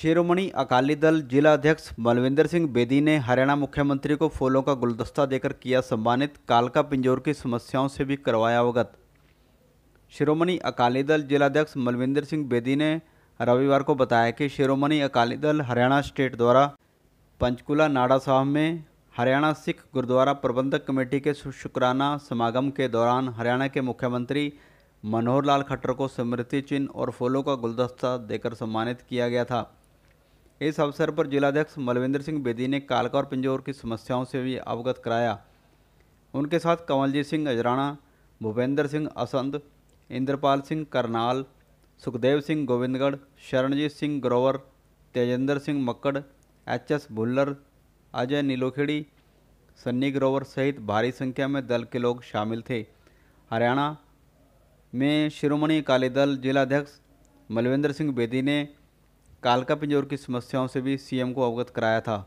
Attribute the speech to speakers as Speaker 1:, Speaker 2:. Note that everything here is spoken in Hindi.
Speaker 1: शिरोमणि अकाली दल जिला अध्यक्ष बलविंदर सिंह बेदी ने हरियाणा मुख्यमंत्री को फूलों का गुलदस्ता देकर किया सम्मानित कालका पिंजौर की समस्याओं से भी करवाया अवगत शिरोमणि अकाली दल जिलाध्यक्ष मलविंदर सिंह बेदी ने रविवार को बताया कि शिरोमणि अकाली दल हरियाणा स्टेट द्वारा पंचकुला नाडा साहब में हरियाणा सिख गुरुद्वारा प्रबंधक कमेटी के शुक्राना समागम के दौरान हरियाणा के मुख्यमंत्री मनोहर लाल खट्टर को स्मृति चिन्ह और फूलों का गुलदस्ता देकर सम्मानित किया गया था इस अवसर पर जिलाध्यक्ष मलविंदर सिंह बेदी ने कालका और पिंजौर की समस्याओं से भी अवगत कराया उनके साथ कंवलजीत सिंह अजराणा भूपेंद्र सिंह असंत इंद्रपाल सिंह करनाल सुखदेव सिंह गोविंदगढ़ शरणजीत सिंह ग्रोवर तेजेंद्र सिंह मक्कड़ एच एस भुल्लर अजय नीलोखेड़ी सन्नी ग्रोवर सहित भारी संख्या में दल के लोग शामिल थे हरियाणा में शिरोमणि अकाली दल जिलाध्यक्ष मलविंदर सिंह बेदी ने कालका पिंजौर की समस्याओं से भी सीएम को अवगत कराया था